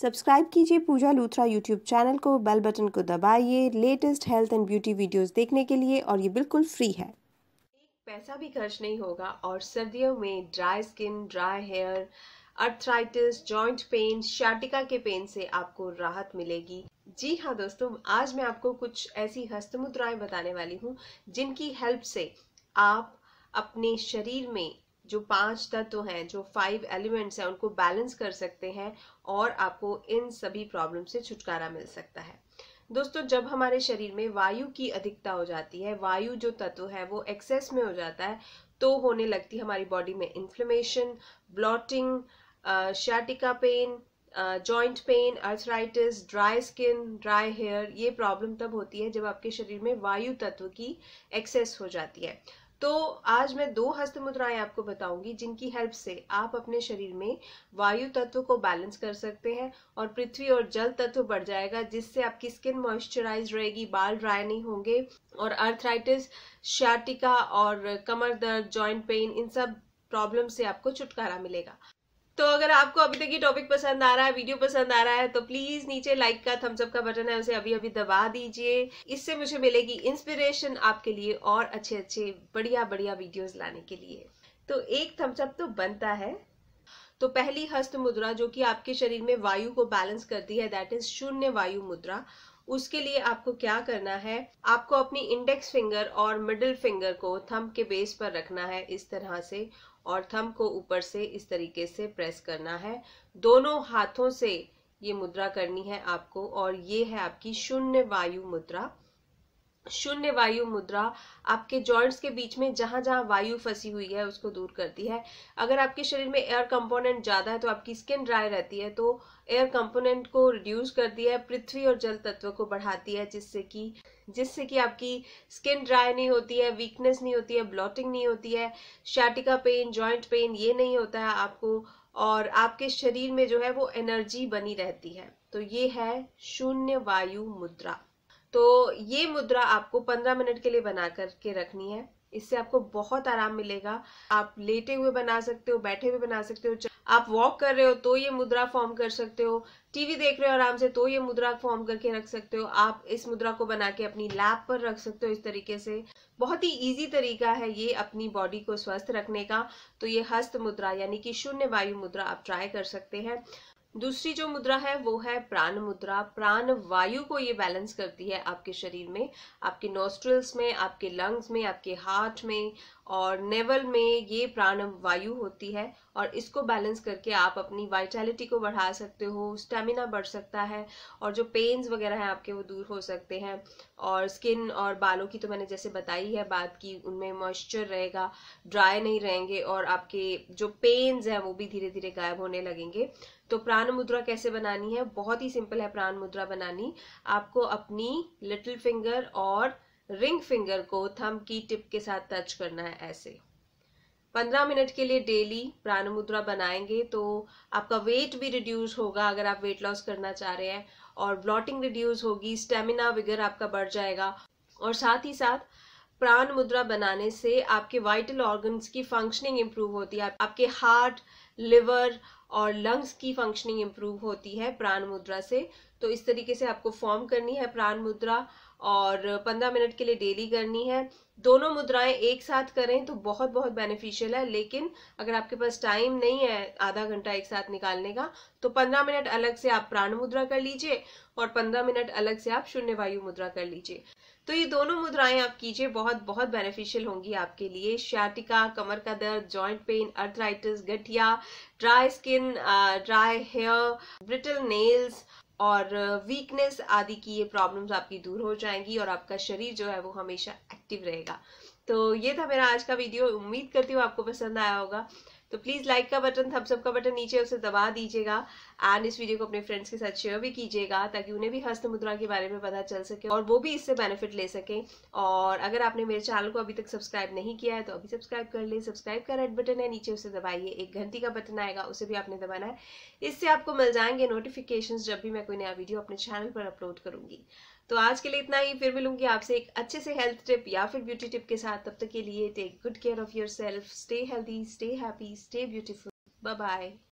subscribe कीजिए Pooja Luthra YouTube channel को bell button को दबाइए latest health and beauty videos देखने के लिए और ये बिल्कुल फ्री है एक पैसा भी खर्च नहीं होगा और सर्दियों में dry skin dry hair arthritis joint pain sciatica के पेन से आपको राहत मिलेगी जी हाँ दोस्तों आज मैं आपको कुछ ऐसी हस्तमुद्राएं बताने वाली हूँ जिनकी हेल्प से आप अपने शरीर में जो पांच तत्व हैं जो फाइव एलिमेंट्स हैं उनको बैलेंस कर सकते हैं और आपको इन सभी प्रॉब्लम से छुटकारा मिल सकता है दोस्तों जब हमारे शरीर में वायु की अधिकता हो जाती है वायु जो तत्व है वो एक्सेस में हो जाता है तो होने लगती है हमारी बॉडी में inflammation bloating sciatica pain joint pain arthritis dry skin dry hair ये प्रॉब्लम तब होती है जब आपके शरीर में वायु तत्व की एक्सेस हो जाती है तो आज मैं दो हस्त मुद्राएं आपको बताऊंगी जिनकी हेल्प से आप अपने शरीर में वायु तत्व को बैलेंस कर सकते हैं और पृथ्वी और जल तत्व बढ़ जाएगा जिससे आपकी स्किन मॉइस्चराइज रहेगी बाल ड्राई नहीं होंगे और अर्थराइटिस शाटिका और कमर दर्द जॉइंट पेन इन सब प्रॉब्लम से आपको छुटकारा मिलेगा तो अगर आपको अभी तक ये टॉपिक पसंद आ रहा है वीडियो पसंद आ रहा है तो प्लीज नीचे लाइक का थम्सअप का बटन है उसे अभी अभी दबा दीजिए इससे मुझे मिलेगी इंस्पिरेशन आपके लिए और अच्छे अच्छे बढ़िया बढ़िया वीडियोस लाने के लिए तो एक थम्सअप तो बनता है तो पहली हस्त मुद्रा जो कि आपके शरीर में वायु को बैलेंस करती है दैट इज शून्य वायु मुद्रा उसके लिए आपको क्या करना है आपको अपनी इंडेक्स फिंगर और मिडिल फिंगर को थंब के बेस पर रखना है इस तरह से और थंब को ऊपर से इस तरीके से प्रेस करना है दोनों हाथों से ये मुद्रा करनी है आपको और ये है आपकी शून्य वायु मुद्रा शून्य वायु मुद्रा आपके जॉइंट्स के बीच में जहां जहां वायु फंसी हुई है उसको दूर करती है अगर आपके शरीर में एयर कंपोनेंट ज्यादा है तो आपकी स्किन ड्राई रहती है तो एयर कंपोनेंट को रिड्यूस कर दिया है पृथ्वी और जल तत्व को बढ़ा दिया है जिससे कि जिससे कि आपकी स्किन ड्राई नहीं होती है वीकनेस नहीं होती है ब्लॉटिंग नहीं होती है शाटिका पेन जॉइंट पेन ये नहीं होता है आपको और आपके शरीर में जो है वो एनर्जी बनी रहती है तो ये है शून्य वायु मुद्रा तो ये मुद्रा आपको पंद्रह मिनट के लिए बना करके रखनी है इससे आपको बहुत आराम मिलेगा आप लेटे हुए बना सकते हो बैठे हुए बना सकते हो आप वॉक कर रहे हो तो ये मुद्रा फॉर्म कर सकते हो टीवी देख रहे हो आराम से तो ये मुद्रा फॉर्म करके रख सकते हो आप इस मुद्रा को बना के अपनी लैप पर रख सकते हो इस तरीके से बहुत ही इजी तरीका है ये अपनी बॉडी को स्वस्थ रखने का तो ये हस्त मुद्रा यानी कि शून्य वायु मुद्रा आप ट्राई कर सकते हैं दूसरी जो मुद्रा है वो है प्राण मुद्रा प्राण वायु को ये बैलेंस करती है आपके शरीर में आपके नोस्ट्रल्स में आपके लंग्स में आपके हार्ट में और नेवल में ये प्राण वायु होती है और इसको बैलेंस करके आप अपनी वाइटैलिटी को बढ़ा सकते हो स्टेमिना बढ़ सकता है और जो पेन्स वगैरह हैं आपके वो दूर हो सकते हैं और स्किन और बालों की तो मैंने जैसे बताई है बात की उनमें मॉइस्चर रहेगा ड्राई नहीं रहेंगे और आपके जो पेन्स हैं वो भी धीरे धीरे गायब होने लगेंगे तो प्राण मुद्रा कैसे बनानी है बहुत ही सिंपल है प्राण मुद्रा बनानी आपको अपनी लिटिल फिंगर और रिंग फिंगर को थम की टिप के साथ टच करना है ऐसे पंद्रह मिनट के लिए डेली प्राण मुद्रा बनाएंगे तो आपका वेट भी रिड्यूस होगा अगर आप वेट लॉस करना चाह रहे हैं और ब्लॉटिंग रिड्यूस होगी स्टेमिना विगर आपका बढ़ जाएगा और साथ ही साथ प्राण मुद्रा बनाने से आपके वाइटल ऑर्गन्स की फंक्शनिंग इम्प्रूव होती है आपके हार्ट लिवर और लंग्स की फंक्शनिंग इम्प्रूव होती है प्राण मुद्रा से तो इस तरीके से आपको फॉर्म करनी है प्राण मुद्रा और पंद्रह मिनट के लिए डेली करनी है दोनों मुद्राएं एक साथ करें तो बहुत बहुत बेनिफिशियल है लेकिन अगर आपके पास टाइम नहीं है आधा घंटा एक साथ निकालने का तो पंद्रह मिनट अलग से आप प्राण मुद्रा कर लीजिए और पंद्रह मिनट अलग से आप शून्य वायु मुद्रा कर लीजिए तो ये दोनों मुद्राएं आप कीजिए बहुत बहुत बेनिफिशियल होंगी आपके लिए शैटिका कमर का दर्द जॉइंट पेन अर्थराइटिस गठिया dry skin dry hair brittle nails और वीकनेस आदि की ये प्रॉब्लम्स आपकी दूर हो जाएंगी और आपका शरीर जो है वो हमेशा एक्टिव रहेगा तो ये था मेरा आज का वीडियो उम्मीद करती हूँ आपको पसंद आया होगा तो प्लीज़ लाइक का बटन थम्सअप का बटन नीचे उसे दबा दीजिएगा एंड इस वीडियो को अपने फ्रेंड्स के साथ शेयर भी कीजिएगा ताकि उन्हें भी हस्त मुद्रा के बारे में पता चल सके और वो भी इससे बेनिफिट ले सके और अगर आपने मेरे चैनल को अभी तक सब्सक्राइब नहीं किया है तो अभी सब्सक्राइब कर ले सब्सक्राइब का रेड बटन है नीचे उसे दबाइए एक घंटी का बटन आएगा उसे भी आपने दबाना है इससे आपको मिल जाएंगे नोटिफिकेशन जब भी मैं कोई नया वीडियो अपने चैनल पर अपलोड करूंगी तो आज के लिए इतना ही फिर मिलूंगी आपसे एक अच्छे से हेल्थ टिप या फिर ब्यूटी टिप के साथ तब तक के लिए take good care of yourself stay healthy stay happy stay beautiful bye